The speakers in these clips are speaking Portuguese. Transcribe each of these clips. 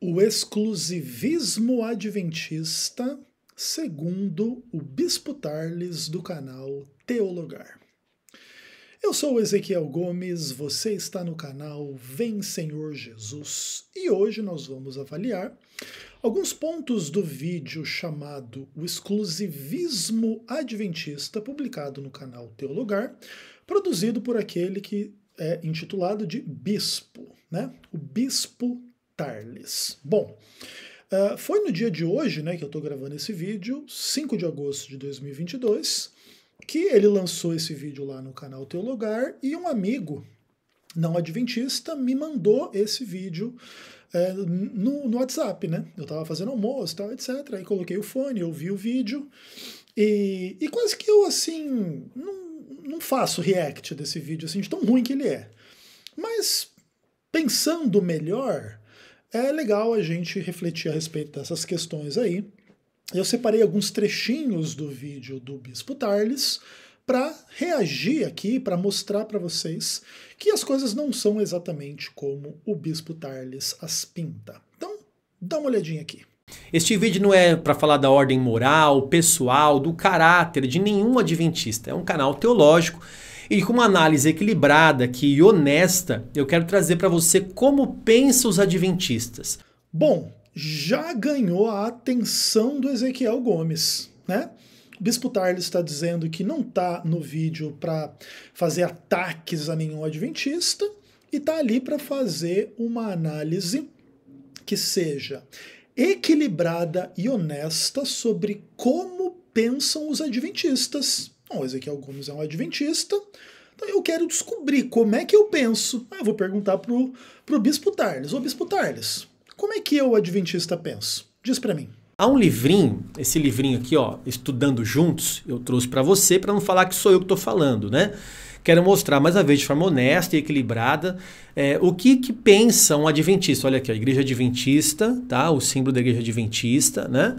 O exclusivismo adventista, segundo o Bispo Tarles do canal Teologar. Eu sou Ezequiel Gomes, você está no canal Vem Senhor Jesus e hoje nós vamos avaliar alguns pontos do vídeo chamado O Exclusivismo Adventista, publicado no canal Teologar, produzido por aquele que é intitulado de Bispo, né? O Bispo contar-lhes. Bom, uh, foi no dia de hoje, né, que eu estou gravando esse vídeo, 5 de agosto de 2022, que ele lançou esse vídeo lá no canal Teu Lugar e um amigo não adventista me mandou esse vídeo é, no, no, WhatsApp, né? Eu estava fazendo almoço, tal, etc. Aí coloquei o fone, eu vi o vídeo e, e quase que eu, assim, não, não faço react desse vídeo, assim, de tão ruim que ele é. Mas pensando melhor, é legal a gente refletir a respeito dessas questões aí. Eu separei alguns trechinhos do vídeo do Bispo Tarles para reagir aqui, para mostrar para vocês que as coisas não são exatamente como o Bispo Tarles as pinta. Então, dá uma olhadinha aqui. Este vídeo não é para falar da ordem moral, pessoal, do caráter de nenhum adventista. É um canal teológico e com uma análise equilibrada e honesta, eu quero trazer para você como pensam os adventistas. Bom, já ganhou a atenção do Ezequiel Gomes, né? O Bispo Tarles está dizendo que não está no vídeo para fazer ataques a nenhum adventista e está ali para fazer uma análise que seja equilibrada e honesta sobre como pensam os adventistas. Bom, Ezequiel Gomes é um adventista, então eu quero descobrir como é que eu penso. Ah, eu vou perguntar pro, pro Bispo Tarles. Ô Bispo Tarles, como é que eu, adventista, penso? Diz para mim. Há um livrinho, esse livrinho aqui, ó, Estudando Juntos, eu trouxe para você para não falar que sou eu que estou falando, né? Quero mostrar mais uma vez de forma honesta e equilibrada é, o que, que pensa um adventista. Olha aqui, a Igreja Adventista, tá? O símbolo da Igreja Adventista, né?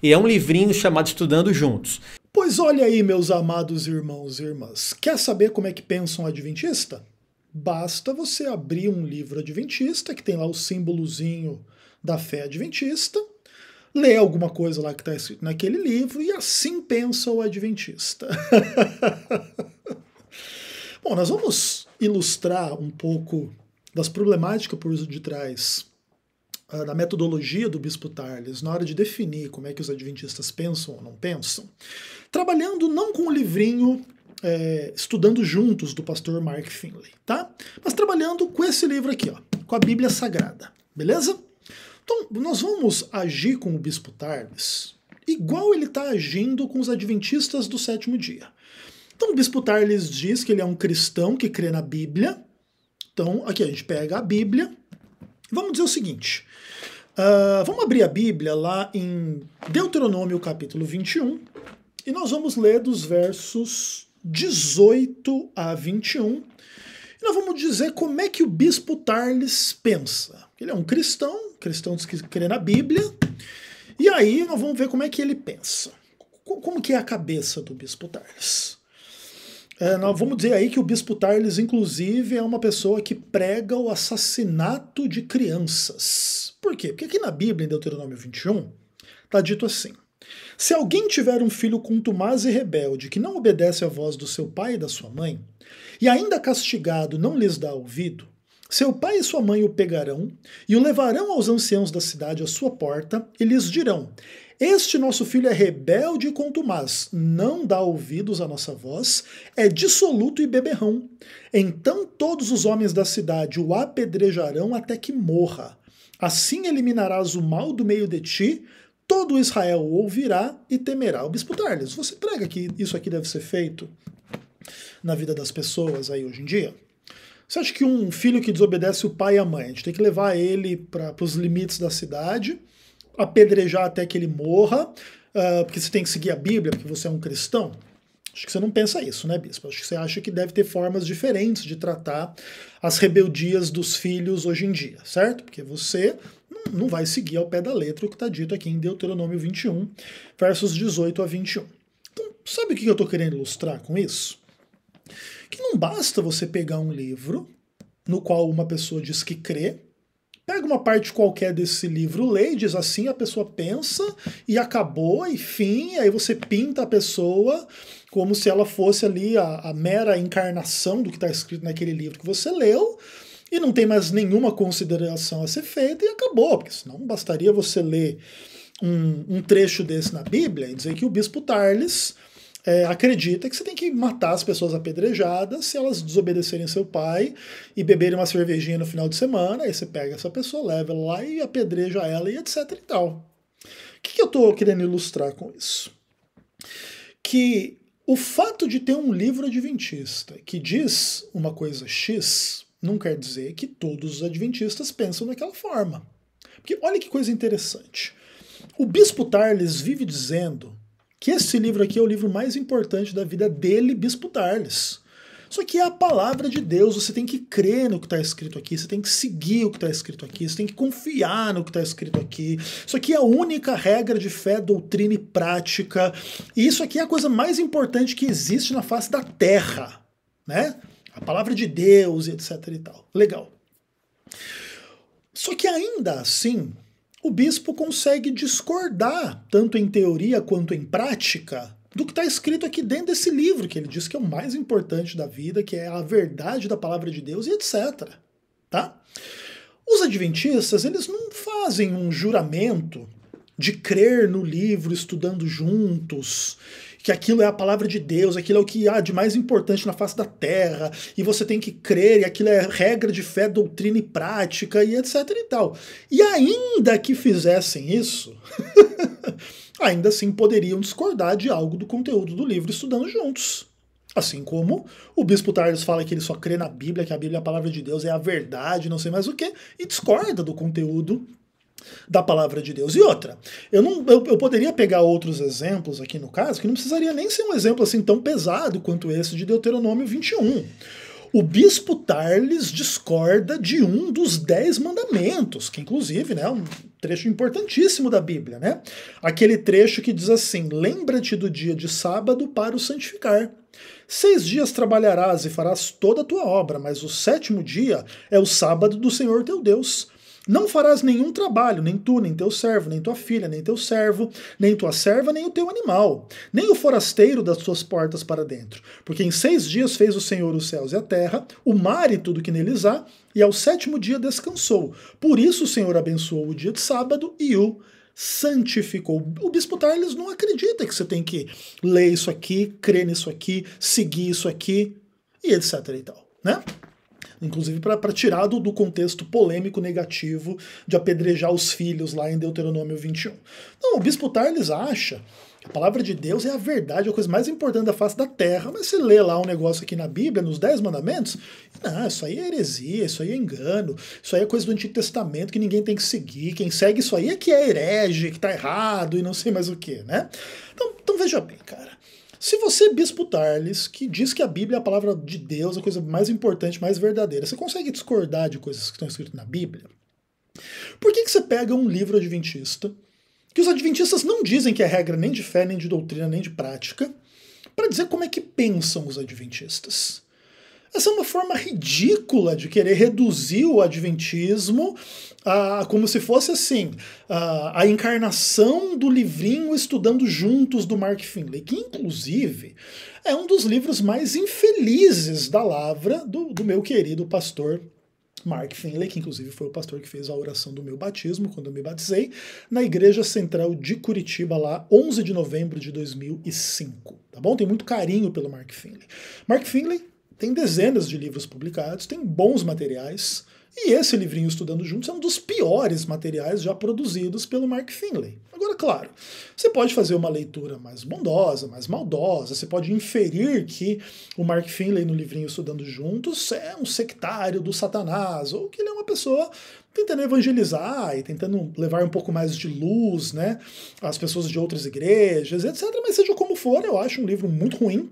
E é um livrinho chamado Estudando Juntos. Pois olha aí, meus amados irmãos e irmãs, quer saber como é que pensa um adventista? Basta você abrir um livro adventista, que tem lá o símbolozinho da fé adventista, ler alguma coisa lá que está escrito naquele livro, e assim pensa o adventista. Bom, nós vamos ilustrar um pouco das problemáticas por uso de trás ah, da metodologia do Bispo Tarles na hora de definir como é que os adventistas pensam ou não pensam trabalhando não com o livrinho é, Estudando Juntos, do pastor Mark Finley, tá? Mas trabalhando com esse livro aqui, ó, com a Bíblia Sagrada, beleza? Então, nós vamos agir com o Bispo Tarles igual ele está agindo com os adventistas do sétimo dia. Então, o Bispo Tarles diz que ele é um cristão que crê na Bíblia. Então, aqui a gente pega a Bíblia. Vamos dizer o seguinte. Uh, vamos abrir a Bíblia lá em Deuteronômio capítulo 21, e nós vamos ler dos versos 18 a 21. E nós vamos dizer como é que o bispo Tarles pensa. Ele é um cristão, cristão diz que crê na Bíblia. E aí nós vamos ver como é que ele pensa. Como que é a cabeça do bispo Tarles? É, nós vamos dizer aí que o bispo Tarles, inclusive, é uma pessoa que prega o assassinato de crianças. Por quê? Porque aqui na Bíblia, em Deuteronômio 21, está dito assim: se alguém tiver um filho contumaz e rebelde, que não obedece à voz do seu pai e da sua mãe, e ainda castigado não lhes dá ouvido, seu pai e sua mãe o pegarão e o levarão aos anciãos da cidade à sua porta e lhes dirão: Este nosso filho é rebelde e contumaz, não dá ouvidos à nossa voz, é dissoluto e beberrão. Então todos os homens da cidade o apedrejarão até que morra. Assim eliminarás o mal do meio de ti, todo Israel o ouvirá e temerá. O bispo Tarles, você prega que isso aqui deve ser feito na vida das pessoas aí hoje em dia? Você acha que um filho que desobedece o pai e a mãe, a gente tem que levar ele para os limites da cidade, apedrejar até que ele morra, uh, porque você tem que seguir a Bíblia, porque você é um cristão? Acho que você não pensa isso, né, bispo? Acho que você acha que deve ter formas diferentes de tratar as rebeldias dos filhos hoje em dia, certo? Porque você não, não vai seguir ao pé da letra o que está dito aqui em Deuteronômio 21, versos 18 a 21. Então, sabe o que eu estou querendo ilustrar com isso? Que não basta você pegar um livro no qual uma pessoa diz que crê, pega uma parte qualquer desse livro, lê, diz assim, a pessoa pensa e acabou, e fim, aí você pinta a pessoa como se ela fosse ali a, a mera encarnação do que está escrito naquele livro que você leu, e não tem mais nenhuma consideração a ser feita e acabou, porque senão bastaria você ler um, um trecho desse na Bíblia e dizer que o bispo Tarles é, acredita que você tem que matar as pessoas apedrejadas se elas desobedecerem seu pai e beberem uma cervejinha no final de semana, aí você pega essa pessoa, leva ela lá e apedreja ela e etc e tal. O que, que eu estou querendo ilustrar com isso? Que o fato de ter um livro adventista que diz uma coisa X não quer dizer que todos os adventistas pensam daquela forma. Porque olha que coisa interessante. O bispo Tarles vive dizendo que esse livro aqui é o livro mais importante da vida dele, bispo Tarles. Só que é a palavra de Deus, você tem que crer no que está escrito aqui, você tem que seguir o que está escrito aqui, você tem que confiar no que está escrito aqui. Isso aqui é a única regra de fé, doutrina e prática. E isso aqui é a coisa mais importante que existe na face da terra. Né? a palavra de Deus, etc e tal. Legal. Só que ainda assim, o bispo consegue discordar, tanto em teoria quanto em prática, do que está escrito aqui dentro desse livro, que ele diz que é o mais importante da vida, que é a verdade da palavra de Deus e etc. Tá? Os adventistas, eles não fazem um juramento de crer no livro estudando juntos que aquilo é a palavra de Deus, aquilo é o que há de mais importante na face da terra, e você tem que crer, e aquilo é regra de fé, doutrina e prática, e etc e tal. E ainda que fizessem isso, ainda assim poderiam discordar de algo do conteúdo do livro estudando juntos. Assim como o bispo Tardes fala que ele só crê na Bíblia, que a Bíblia é a palavra de Deus, é a verdade, não sei mais o que, e discorda do conteúdo da palavra de Deus. E outra, eu, não, eu, eu poderia pegar outros exemplos aqui no caso, que não precisaria nem ser um exemplo assim tão pesado quanto esse de Deuteronômio 21. O bispo Tarles discorda de um dos dez mandamentos, que inclusive né, é um trecho importantíssimo da Bíblia, né? Aquele trecho que diz assim: lembra-te do dia de sábado para o santificar. Seis dias trabalharás e farás toda a tua obra, mas o sétimo dia é o sábado do Senhor teu Deus. Não farás nenhum trabalho, nem tu, nem teu servo, nem tua filha, nem teu servo, nem tua serva, nem o teu animal, nem o forasteiro das suas portas para dentro. Porque em seis dias fez o Senhor os céus e a terra, o mar e tudo que neles há, e ao sétimo dia descansou. Por isso o Senhor abençoou o dia de sábado e o santificou. O bispo Tarles não acredita que você tem que ler isso aqui, crer nisso aqui, seguir isso aqui e etc e tal, né? inclusive para tirar do, do, contexto polêmico negativo de apedrejar os filhos lá em Deuteronômio 21. Então, o bispo Tarles acha a palavra de Deus é a verdade, é a coisa mais importante da face da terra. Mas você lê lá um negócio aqui na Bíblia, nos Dez Mandamentos, não, isso aí é heresia, isso aí é engano, isso aí é coisa do Antigo Testamento que ninguém tem que seguir. Quem segue isso aí é que é herege, que tá errado e não sei mais o que, né? Então, então veja bem, cara. Se você é Bispo Tarles, que diz que a Bíblia é a palavra de Deus, a coisa mais importante, mais verdadeira, você consegue discordar de coisas que estão escritas na Bíblia? Por que, que você pega um livro adventista, que os adventistas não dizem que é regra nem de fé, nem de doutrina, nem de prática, para dizer como é que pensam os adventistas? Essa é uma forma ridícula de querer reduzir o adventismo a, como se fosse assim, a, a encarnação do livrinho Estudando Juntos do Mark Finley, que inclusive é um dos livros mais infelizes da Lavra do, do meu querido pastor Mark Finley, que inclusive foi o pastor que fez a oração do meu batismo, quando eu me batizei, na Igreja Central de Curitiba, lá, 11 de novembro de 2005. Tá bom? Tem muito carinho pelo Mark Finley. Mark Finley tem dezenas de livros publicados, tem bons materiais, e esse livrinho Estudando Juntos é um dos piores materiais já produzidos pelo Mark Finley. Agora, claro, você pode fazer uma leitura mais bondosa, mais maldosa, você pode inferir que o Mark Finley no livrinho Estudando Juntos é um sectário do Satanás, ou que ele é uma pessoa tentando evangelizar e tentando levar um pouco mais de luz, né, às pessoas de outras igrejas, etc. Mas seja como for, eu acho um livro muito ruim,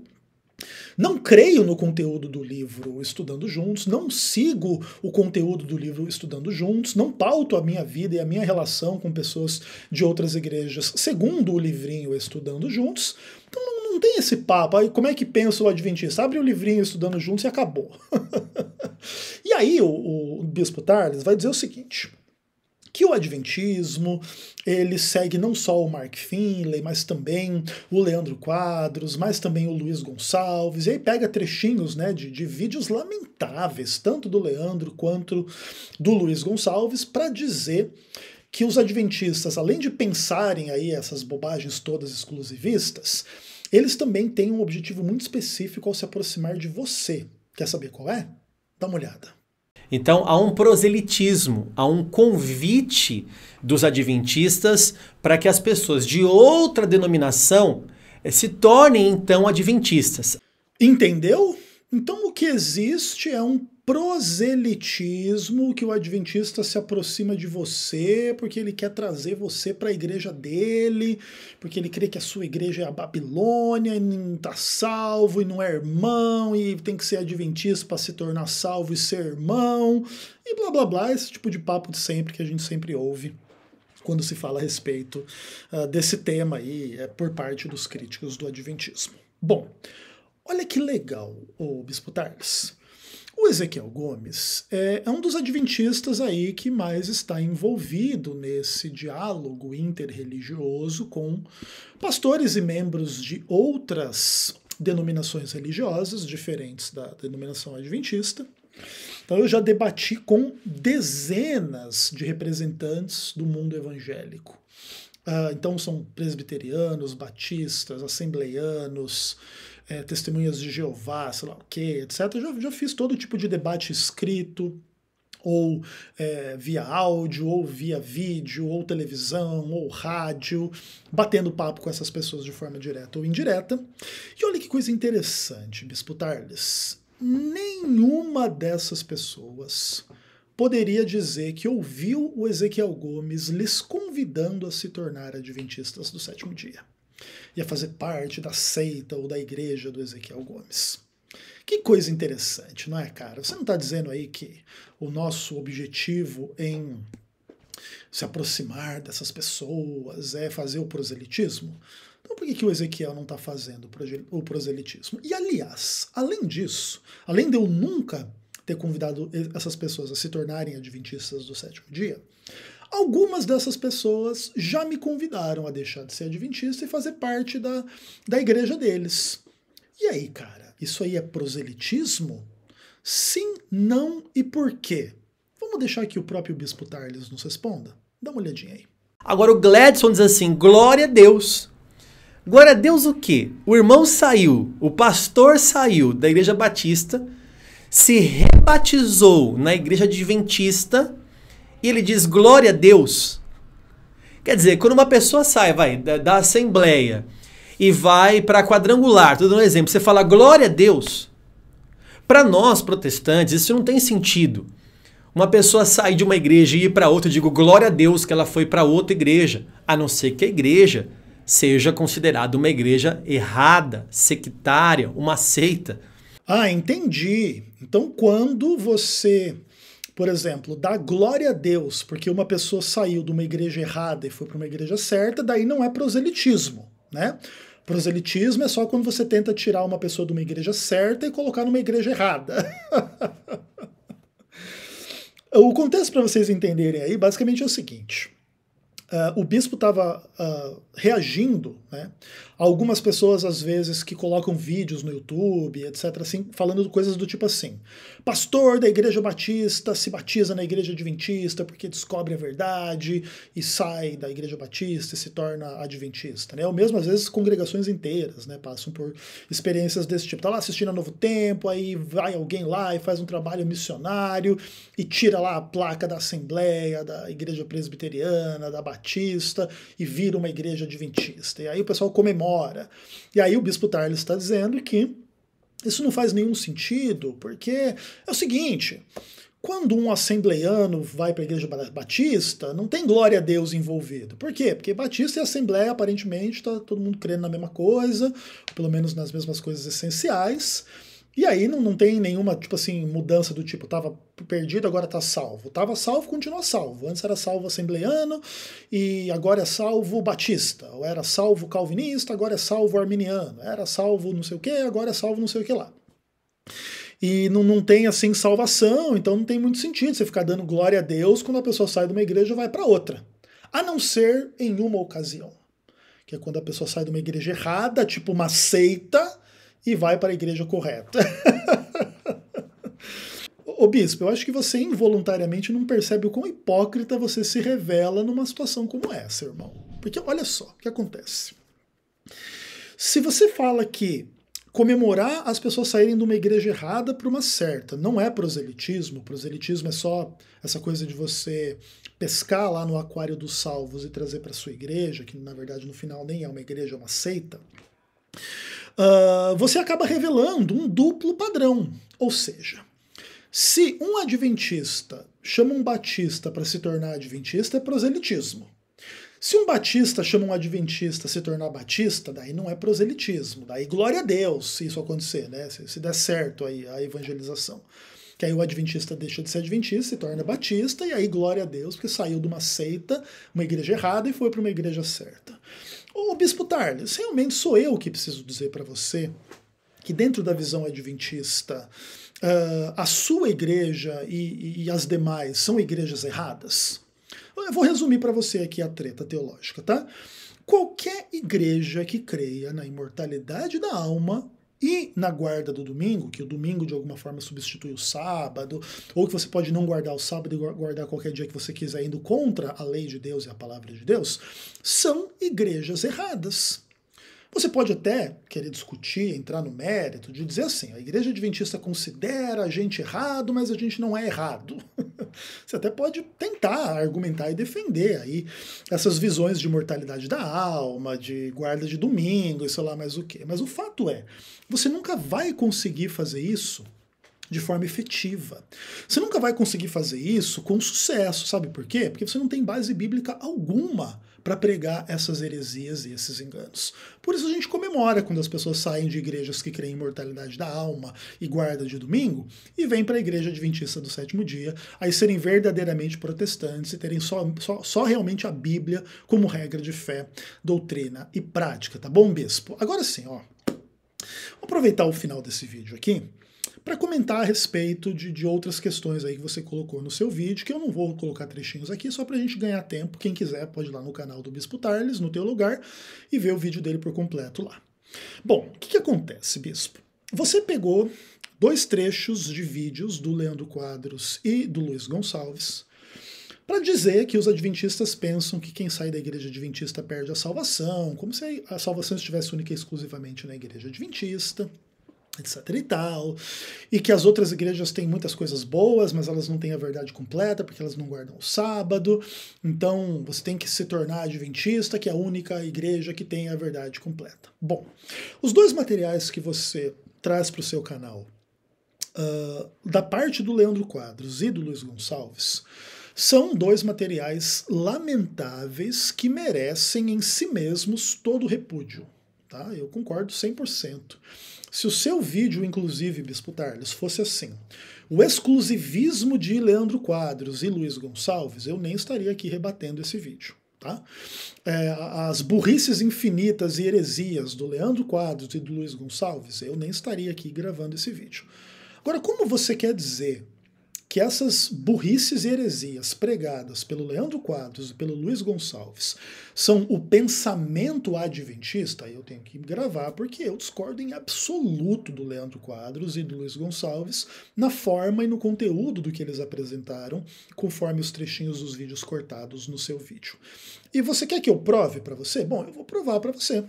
não creio no conteúdo do livro Estudando Juntos, não sigo o conteúdo do livro Estudando Juntos, não pauto a minha vida e a minha relação com pessoas de outras igrejas segundo o livrinho Estudando Juntos. Então não, não tem esse papo. Aí como é que pensa o adventista? Abre o livrinho Estudando Juntos e acabou. e aí o, o bispo Tarles vai dizer o seguinte que o Adventismo ele segue não só o Mark Finley, mas também o Leandro Quadros, mas também o Luiz Gonçalves, e aí pega trechinhos né, de, de vídeos lamentáveis, tanto do Leandro quanto do Luiz Gonçalves, para dizer que os adventistas, além de pensarem aí essas bobagens todas exclusivistas, eles também têm um objetivo muito específico ao se aproximar de você. Quer saber qual é? Dá uma olhada. Então há um proselitismo, há um convite dos adventistas para que as pessoas de outra denominação eh, se tornem então adventistas. Entendeu? Então, o que existe é um proselitismo que o adventista se aproxima de você porque ele quer trazer você para a igreja dele, porque ele crê que a sua igreja é a Babilônia e não está salvo e não é irmão e tem que ser adventista para se tornar salvo e ser irmão e blá blá blá, esse tipo de papo de sempre que a gente sempre ouve quando se fala a respeito uh, desse tema aí é, por parte dos críticos do adventismo. Bom, Olha que legal, o Bispo Tars. O Ezequiel Gomes é, é, um dos adventistas aí que mais está envolvido nesse diálogo interreligioso com pastores e membros de outras denominações religiosas diferentes da denominação adventista. Então eu já debati com dezenas de representantes do mundo evangélico. Ah, então são presbiterianos, batistas, assembleianos, é, testemunhas de Jeová, sei lá o quê, etc. Já, já fiz todo tipo de debate escrito, ou é, via áudio, ou via vídeo, ou televisão, ou rádio, batendo papo com essas pessoas de forma direta ou indireta. E olha que coisa interessante, Bispo lhes Nenhuma dessas pessoas poderia dizer que ouviu o Ezequiel Gomes lhes convidando a se tornar adventistas do sétimo dia ia fazer parte da seita ou da igreja do Ezequiel Gomes. Que coisa interessante, não é, cara? Você não está dizendo aí que o nosso objetivo em se aproximar dessas pessoas é fazer o proselitismo? Então por que, que o Ezequiel não está fazendo o proselitismo? E aliás, além disso, além de eu nunca ter convidado essas pessoas a se tornarem adventistas do sétimo dia, Algumas dessas pessoas já me convidaram a deixar de ser adventista e fazer parte da, da igreja deles. E aí, cara, isso aí é proselitismo? Sim, não e por quê? Vamos deixar que o próprio Bispo Tarles nos responda? Dá uma olhadinha aí. Agora o Gladson diz assim: glória a Deus. Glória a Deus o quê? O irmão saiu, o pastor saiu da igreja batista, se rebatizou na igreja adventista e ele diz glória a Deus. Quer dizer, quando uma pessoa sai, vai, da, da assembleia e vai para quadrangular, estou dando um exemplo, você fala glória a Deus. Para nós protestantes, isso não tem sentido. Uma pessoa sai de uma igreja e ir para outra, eu digo glória a Deus que ela foi para outra igreja, a não ser que a igreja seja considerada uma igreja errada, sectária, uma seita. Ah, entendi. Então, quando você por exemplo, dar glória a Deus porque uma pessoa saiu de uma igreja errada e foi para uma igreja certa, daí não é proselitismo, né? Proselitismo é só quando você tenta tirar uma pessoa de uma igreja certa e colocar numa igreja errada. o contexto para vocês entenderem aí, basicamente é o seguinte: uh, o bispo estava uh, ah, reagindo, né? Algumas pessoas, às vezes, que colocam vídeos no YouTube, etc., assim, falando coisas do tipo assim: pastor da igreja batista se batiza na igreja adventista porque descobre a verdade e sai da igreja batista e se torna adventista, né? Ou mesmo, às vezes, congregações inteiras, né? Passam por experiências desse tipo. Tá lá assistindo a Novo Tempo, aí vai alguém lá e faz um trabalho missionário e tira lá a placa da Assembleia, da Igreja Presbiteriana, da Batista e vira uma igreja adventista. E aí o pessoal comemora. E aí o bispo Tarles está dizendo que isso não faz nenhum sentido, porque é o seguinte. Quando um assembleiano vai para a igreja batista, não tem glória a Deus envolvido. Por quê? Porque batista e assembleia, aparentemente, está todo mundo crendo na mesma coisa, pelo menos nas mesmas coisas essenciais. E aí não, não tem nenhuma, tipo assim, mudança do tipo, tava perdido, agora tá salvo. Tava salvo, continua salvo. Antes era salvo assembleiano, e agora é salvo batista. Ou era salvo calvinista, agora é salvo arminiano. Era salvo não sei o que, agora é salvo não sei o que lá. E não, não tem, assim, salvação, então não tem muito sentido você ficar dando glória a Deus quando a pessoa sai de uma igreja e vai para outra. A não ser em uma ocasião. Que é quando a pessoa sai de uma igreja errada, tipo uma seita, e vai para a igreja correta. Ô bispo, eu acho que você involuntariamente não percebe o quão hipócrita você se revela numa situação como essa, irmão. Porque olha só o que acontece. Se você fala que comemorar as pessoas saírem de uma igreja errada para uma certa, não é proselitismo, proselitismo é só essa coisa de você pescar lá no aquário dos salvos e trazer para sua igreja, que na verdade no final nem é uma igreja, é uma seita uh, você acaba revelando um duplo padrão. Ou seja, se um adventista chama um batista para se tornar adventista, é proselitismo. Se um batista chama um adventista se tornar batista, daí não é proselitismo, daí glória a Deus se isso acontecer, né? Se, se der certo aí a evangelização. Que aí o adventista deixa de ser adventista, se torna batista, e aí glória a Deus, porque saiu de uma seita, uma igreja errada, e foi para uma igreja certa. Ô Bispo Tarles, realmente sou eu que preciso dizer para você que, dentro da visão adventista, uh, a sua igreja e, e as demais são igrejas erradas? Eu vou resumir para você aqui a treta teológica, tá? Qualquer igreja que creia na imortalidade da alma e na guarda do domingo, que o domingo de alguma forma substitui o sábado, ou que você pode não guardar o sábado e guardar qualquer dia que você quiser, indo contra a lei de Deus e a palavra de Deus, são igrejas erradas. Você pode até querer discutir, entrar no mérito, de dizer assim: a igreja adventista considera a gente errado, mas a gente não é errado. Você até pode tentar argumentar e defender aí essas visões de mortalidade da alma, de guarda de domingo e sei lá mais o quê. Mas o fato é: você nunca vai conseguir fazer isso de forma efetiva. Você nunca vai conseguir fazer isso com sucesso, sabe por quê? Porque você não tem base bíblica alguma para pregar essas heresias e esses enganos. Por isso a gente comemora quando as pessoas saem de igrejas que creem em imortalidade da alma e guarda de domingo e vêm para a igreja adventista do sétimo dia, aí serem verdadeiramente protestantes e terem só, só, só realmente a Bíblia como regra de fé, doutrina e prática, tá bom, bispo? Agora sim, ó. Vou aproveitar o final desse vídeo aqui para comentar a respeito de, de outras questões aí que você colocou no seu vídeo, que eu não vou colocar trechinhos aqui, só para a gente ganhar tempo. Quem quiser pode ir lá no canal do Bispo Tarles, no teu lugar, e ver o vídeo dele por completo lá. Bom, o que, que acontece, Bispo? Você pegou dois trechos de vídeos do Leandro Quadros e do Luiz Gonçalves, para dizer que os adventistas pensam que quem sai da igreja adventista perde a salvação, como se a salvação estivesse única e exclusivamente na igreja adventista etc e tal, e que as outras igrejas têm muitas coisas boas, mas elas não têm a verdade completa porque elas não guardam o sábado. Então, você tem que se tornar adventista, que é a única igreja que tem a verdade completa. Bom, os dois materiais que você traz para o seu canal, uh, da parte do Leandro Quadros e do Luiz Gonçalves, são dois materiais lamentáveis que merecem em si mesmos todo repúdio. Tá? Eu concordo 100%. Se o seu vídeo, inclusive, Bispo Tarles, fosse assim, o exclusivismo de Leandro Quadros e Luiz Gonçalves, eu nem estaria aqui rebatendo esse vídeo. Tá? É, as burrices infinitas e heresias do Leandro Quadros e do Luiz Gonçalves, eu nem estaria aqui gravando esse vídeo. Agora, como você quer dizer que essas burrices e heresias pregadas pelo Leandro Quadros e pelo Luiz Gonçalves são o pensamento adventista, eu tenho que gravar porque eu discordo em absoluto do Leandro Quadros e do Luiz Gonçalves na forma e no conteúdo do que eles apresentaram, conforme os trechinhos dos vídeos cortados no seu vídeo. E você quer que eu prove para você? Bom, eu vou provar para você.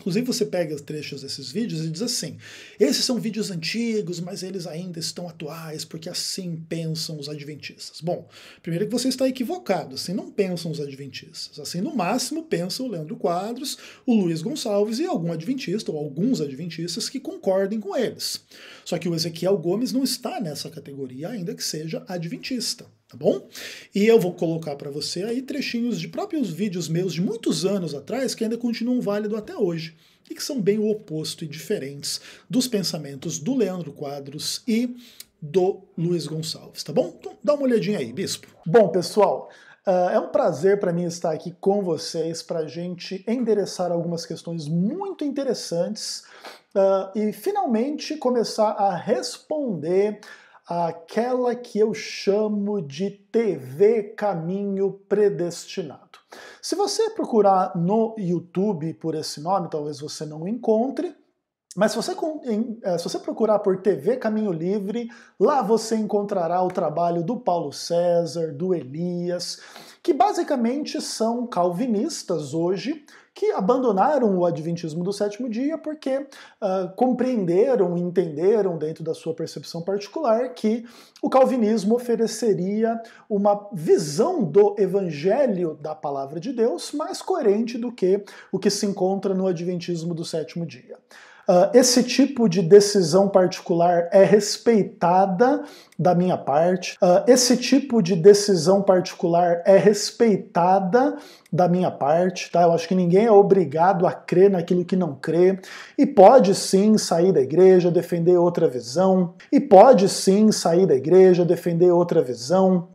Inclusive, você pega trechos desses vídeos e diz assim: esses são vídeos antigos, mas eles ainda estão atuais, porque assim pensam os adventistas. Bom, primeiro que você está equivocado, assim não pensam os adventistas. Assim, no máximo, pensam o Leandro Quadros, o Luiz Gonçalves e algum adventista, ou alguns adventistas que concordem com eles. Só que o Ezequiel Gomes não está nessa categoria, ainda que seja adventista tá bom? E eu vou colocar para você aí trechinhos de próprios vídeos meus de muitos anos atrás que ainda continuam válidos até hoje e que são bem o oposto e diferentes dos pensamentos do Leandro Quadros e do Luiz Gonçalves, tá bom? Então dá uma olhadinha aí, Bispo. Bom, pessoal, Uh, é um prazer para mim estar aqui com vocês para a gente endereçar algumas questões muito interessantes uh, e finalmente começar a responder aquela que eu chamo de TV Caminho Predestinado. Se você procurar no YouTube por esse nome, talvez você não encontre, mas se você, eh, se você, procurar por TV Caminho Livre, lá você encontrará o trabalho do Paulo César, do Elias, que basicamente são calvinistas hoje que abandonaram o Adventismo do sétimo dia porque uh, compreenderam, entenderam dentro da sua percepção particular que o Calvinismo ofereceria uma visão do Evangelho da Palavra de Deus mais coerente do que o que se encontra no Adventismo do sétimo dia. Ah, esse tipo de decisão particular é respeitada da minha parte. Ah, esse tipo de decisão particular é respeitada da minha parte, tá? Eu acho que ninguém é obrigado a crer naquilo que não crê e pode sim sair da igreja, defender outra visão e pode sim sair da igreja, defender outra visão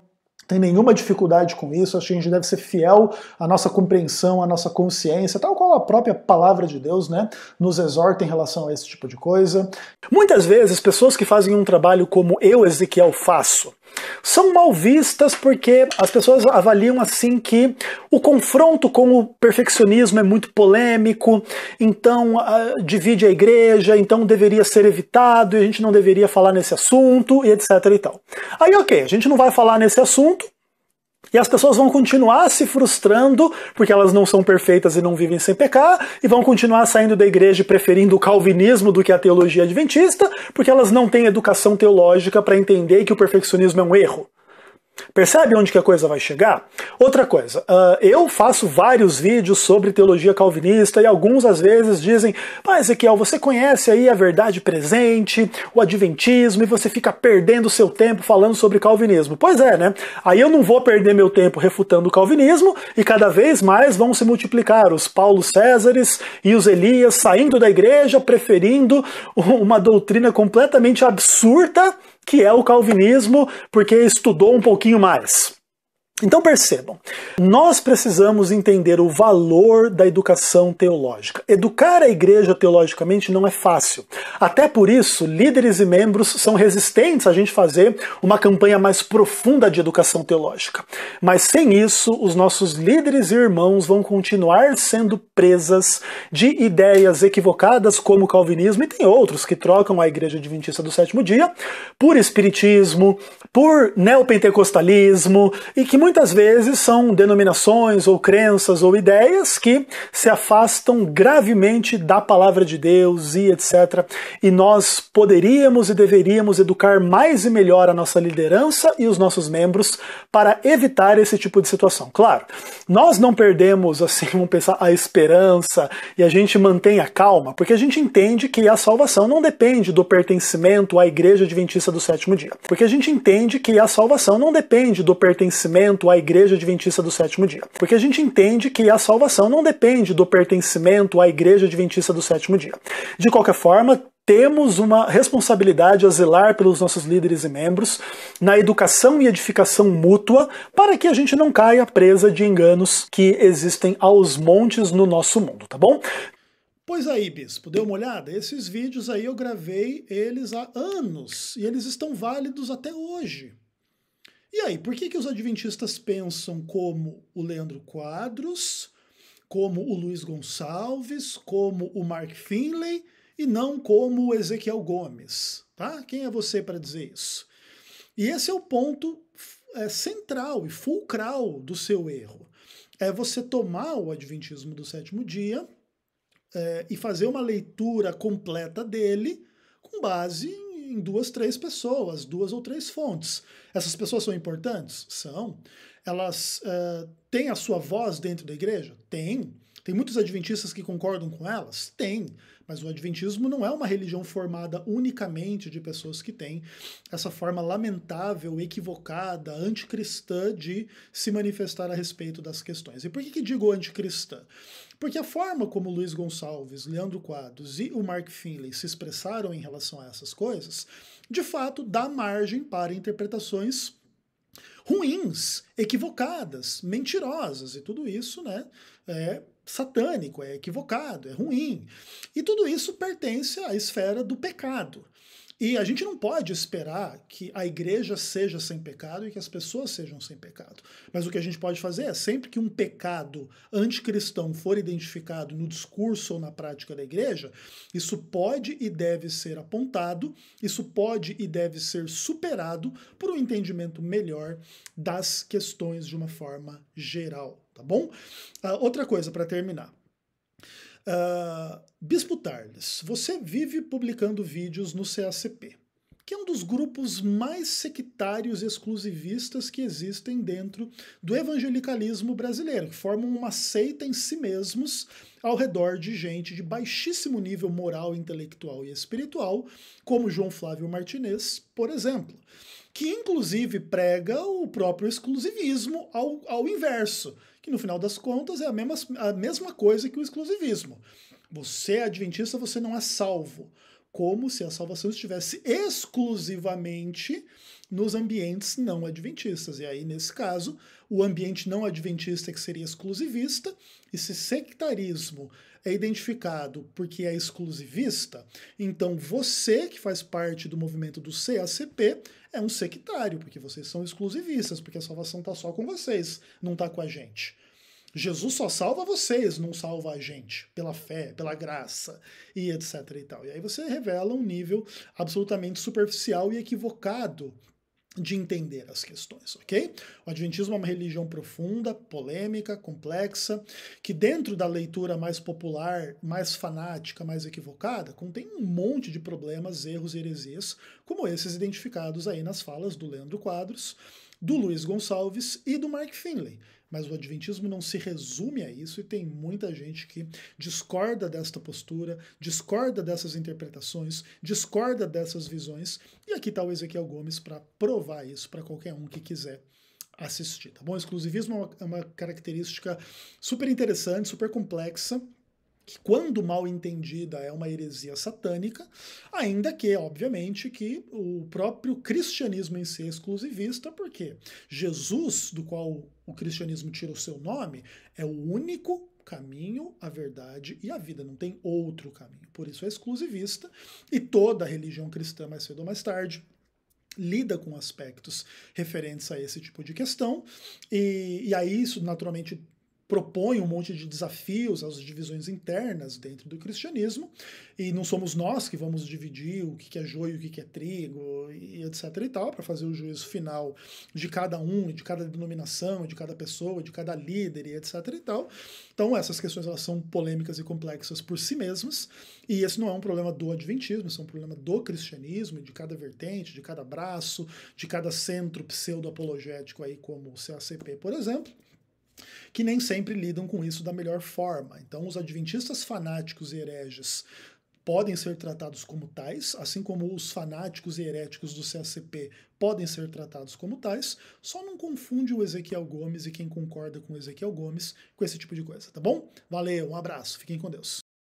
tem nenhuma dificuldade com isso, acho que a gente deve ser fiel à nossa compreensão, à nossa consciência, tal qual a própria palavra de Deus né, nos exorta em relação a esse tipo de coisa. Muitas vezes, pessoas que fazem um trabalho como eu, Ezequiel, faço, são mal vistas porque as pessoas avaliam assim que o confronto com o perfeccionismo é muito polêmico, então uh, divide a igreja, então deveria ser evitado, e a gente não deveria falar nesse assunto, e etc e tal. Aí ok, a gente não vai falar nesse assunto, e as pessoas vão continuar se frustrando porque elas não são perfeitas e não vivem sem pecar, e vão continuar saindo da igreja e preferindo o calvinismo do que a teologia adventista, porque elas não têm educação teológica para entender que o perfeccionismo é um erro. Percebe onde que a coisa vai chegar? Outra coisa, uh, eu faço vários vídeos sobre teologia calvinista e alguns às vezes dizem, pá, Ezequiel, você conhece aí a verdade presente, o adventismo e você fica perdendo seu tempo falando sobre calvinismo. Pois é, né? Aí eu não vou perder meu tempo refutando o calvinismo e cada vez mais vão se multiplicar os Paulo Césares e os Elias saindo da igreja preferindo uma doutrina completamente absurda que é o calvinismo, porque estudou um pouquinho mais. Então percebam, nós precisamos entender o valor da educação teológica. Educar a igreja teologicamente não é fácil. Até por isso, líderes e membros são resistentes a gente fazer uma campanha mais profunda de educação teológica. Mas sem isso, os nossos líderes e irmãos vão continuar sendo presas de ideias equivocadas como o calvinismo e tem outros que trocam a igreja adventista do sétimo dia por espiritismo, por neopentecostalismo e que muitas vezes são denominações ou crenças ou ideias que se afastam gravemente da palavra de Deus e etc. E nós poderíamos e deveríamos educar mais e melhor a nossa liderança e os nossos membros para evitar esse tipo de situação. Claro, nós não perdemos, assim, vamos pensar, a esperança e a gente mantém a calma, porque a gente entende que a salvação não depende do pertencimento à Igreja Adventista do Sétimo Dia. Porque a gente entende que a salvação não depende do pertencimento atento à Igreja Adventista do Sétimo Dia. Porque a gente entende que a salvação não depende do pertencimento à Igreja Adventista do Sétimo Dia. De qualquer forma, temos uma responsabilidade a zelar pelos nossos líderes e membros na educação e edificação mútua para que a gente não caia presa de enganos que existem aos montes no nosso mundo, tá bom? Pois aí, bispo, deu uma olhada? Esses vídeos aí eu gravei eles há anos e eles estão válidos até hoje. E aí, por que, que os adventistas pensam como o Leandro Quadros, como o Luiz Gonçalves, como o Mark Finley e não como o Ezequiel Gomes? Tá? Quem é você para dizer isso? E esse é o ponto é, central e fulcral do seu erro. É você tomar o Adventismo do sétimo dia é, e fazer uma leitura completa dele com base em duas, três pessoas, duas ou três fontes. Essas pessoas são importantes? São. Elas uh, têm a sua voz dentro da igreja? Tem. Tem muitos adventistas que concordam com elas? Tem. Mas o adventismo não é uma religião formada unicamente de pessoas que têm essa forma lamentável, equivocada, anticristã de se manifestar a respeito das questões. E por que, que digo anticristã? Porque a forma como Luiz Gonçalves, Leandro Quadros e o Mark Finley se expressaram em relação a essas coisas, de fato dá margem para interpretações ruins, equivocadas, mentirosas e tudo isso, né? É satânico, é equivocado, é ruim. E tudo isso pertence à esfera do pecado. E a gente não pode esperar que a igreja seja sem pecado e que as pessoas sejam sem pecado. Mas o que a gente pode fazer é sempre que um pecado anticristão for identificado no discurso ou na prática da igreja, isso pode e deve ser apontado, isso pode e deve ser superado por um entendimento melhor das questões de uma forma geral, tá bom? Uh, outra coisa para terminar. Uh, Bispo Tarles, você vive publicando vídeos no CACP que é um dos grupos mais sectários e exclusivistas que existem dentro do evangelicalismo brasileiro, que formam uma seita em si mesmos ao redor de gente de baixíssimo nível moral, intelectual e espiritual, como João Flávio Martinez, por exemplo, que inclusive prega o próprio exclusivismo ao, ao inverso, que no final das contas é a mesma, a mesma coisa que o exclusivismo. Você é adventista, você não é salvo como se a salvação estivesse exclusivamente nos ambientes não adventistas. E aí, nesse caso, o ambiente não adventista é que seria exclusivista, e se sectarismo é identificado porque é exclusivista, então você que faz parte do movimento do CACP é um sectário, porque vocês são exclusivistas, porque a salvação está só com vocês, não está com a gente. Jesus só salva vocês, não salva a gente, pela fé, pela graça e etc e tal. E aí você revela um nível absolutamente superficial e equivocado de entender as questões, ok? O Adventismo é uma religião profunda, polêmica, complexa, que dentro da leitura mais popular, mais fanática, mais equivocada, contém um monte de problemas, erros e heresias, como esses identificados aí nas falas do Leandro Quadros, do Luiz Gonçalves e do Mark Finley. Mas o Adventismo não se resume a isso e tem muita gente que discorda desta postura, discorda dessas interpretações, discorda dessas visões. E aqui está o Ezequiel Gomes para provar isso para qualquer um que quiser assistir, tá bom? Exclusivismo é uma, é uma característica super interessante, super complexa que quando mal entendida é uma heresia satânica, ainda que, obviamente, que o próprio cristianismo em si é exclusivista, porque Jesus, do qual o cristianismo tira o seu nome, é o único caminho, a verdade e a vida, não tem outro caminho. Por isso é exclusivista e toda religião cristã, mais cedo ou mais tarde, lida com aspectos referentes a esse tipo de questão, e, e aí isso naturalmente propõe um monte de desafios às divisões internas dentro do cristianismo, e não somos nós que vamos dividir o que é joio, o que é trigo, e etc e tal, para fazer o juízo final de cada um, de cada denominação, de cada pessoa, de cada líder, e etc e tal. Então essas questões elas são polêmicas e complexas por si mesmas, e esse não é um problema do adventismo, isso é um problema do cristianismo, de cada vertente, de cada braço, de cada centro pseudo-apologético aí como o CACP, por exemplo que nem sempre lidam com isso da melhor forma. Então, os adventistas fanáticos e hereges podem ser tratados como tais, assim como os fanáticos e heréticos do CACP podem ser tratados como tais, só não confunde o Ezequiel Gomes e quem concorda com o Ezequiel Gomes com esse tipo de coisa, tá bom? Valeu, um abraço, fiquem com Deus.